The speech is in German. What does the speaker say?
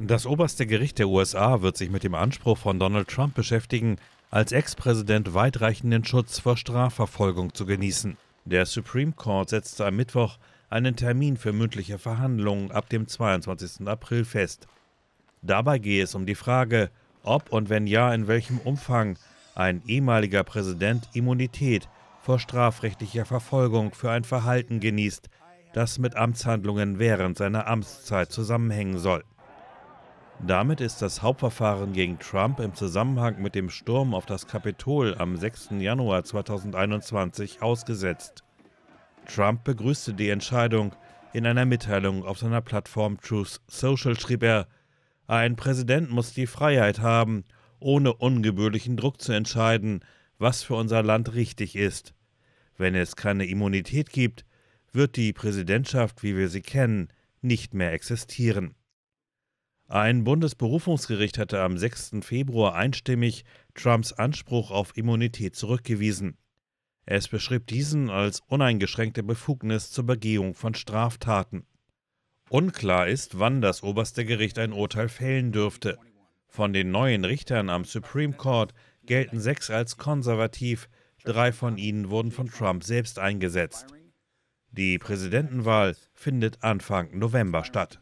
Das oberste Gericht der USA wird sich mit dem Anspruch von Donald Trump beschäftigen, als Ex-Präsident weitreichenden Schutz vor Strafverfolgung zu genießen. Der Supreme Court setzte am Mittwoch einen Termin für mündliche Verhandlungen ab dem 22. April fest. Dabei gehe es um die Frage, ob und wenn ja, in welchem Umfang ein ehemaliger Präsident Immunität vor strafrechtlicher Verfolgung für ein Verhalten genießt, das mit Amtshandlungen während seiner Amtszeit zusammenhängen soll. Damit ist das Hauptverfahren gegen Trump im Zusammenhang mit dem Sturm auf das Kapitol am 6. Januar 2021 ausgesetzt. Trump begrüßte die Entscheidung. In einer Mitteilung auf seiner Plattform Truth Social schrieb er, ein Präsident muss die Freiheit haben, ohne ungebührlichen Druck zu entscheiden, was für unser Land richtig ist. Wenn es keine Immunität gibt, wird die Präsidentschaft, wie wir sie kennen, nicht mehr existieren. Ein Bundesberufungsgericht hatte am 6. Februar einstimmig Trumps Anspruch auf Immunität zurückgewiesen. Es beschrieb diesen als uneingeschränkte Befugnis zur Begehung von Straftaten. Unklar ist, wann das oberste Gericht ein Urteil fällen dürfte. Von den neuen Richtern am Supreme Court gelten sechs als konservativ, drei von ihnen wurden von Trump selbst eingesetzt. Die Präsidentenwahl findet Anfang November statt.